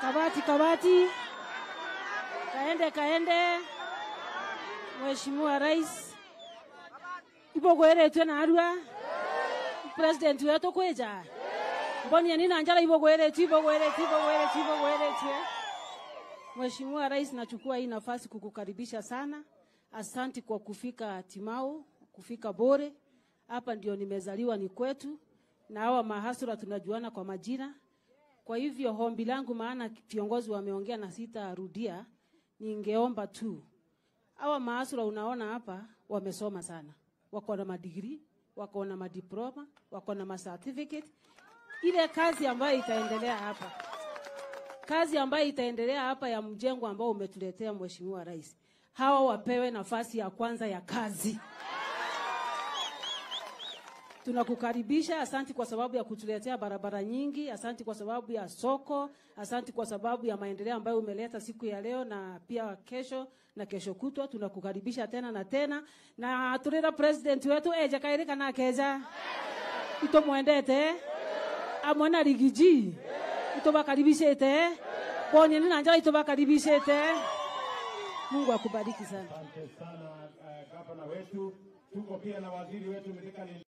Kabati, kabati, kaende, kaende. Mheshimiwa Rais ibogweretwe narua president wetu kwija mbonia ipo nanjara ibogweretwe ibogweretwe ibogweretwe ibogweretwe Mheshimiwa Rais, nachukua hii nafasi kukukaribisha sana. Asanti kwa kufika timau kufika Bore. Hapa ndio nimezaliwa, ni kwetu, na hawa mahasura tunajuana kwa majina. Kwa hivyo ombi langu, maana viongozi wameongea na sitarudia, ningeomba tu hawa maasura unaona hapa wamesoma sana, wako na madigri, wako na madiploma, wako na macertificate. Ile kazi ambayo itaendelea hapa, kazi ambayo itaendelea hapa ya mjengo ambao umetuletea Mheshimiwa Rais, hawa wapewe nafasi ya kwanza ya kazi. Tunakukaribisha. Asanti kwa sababu ya kutuletea barabara nyingi, asanti kwa sababu ya soko, asanti kwa sababu ya maendeleo ambayo umeleta siku ya leo na pia kesho na kesho kutwa. Tunakukaribisha tena na tena, na turira president wetu ejakairika eh, keja ito muendete na rigiji itobakaribishite ponyeni na njala itobakaribishite. Mungu akubariki sana. Asante sana eh, gavana wetu, tuko pia na waziri wetu Mithika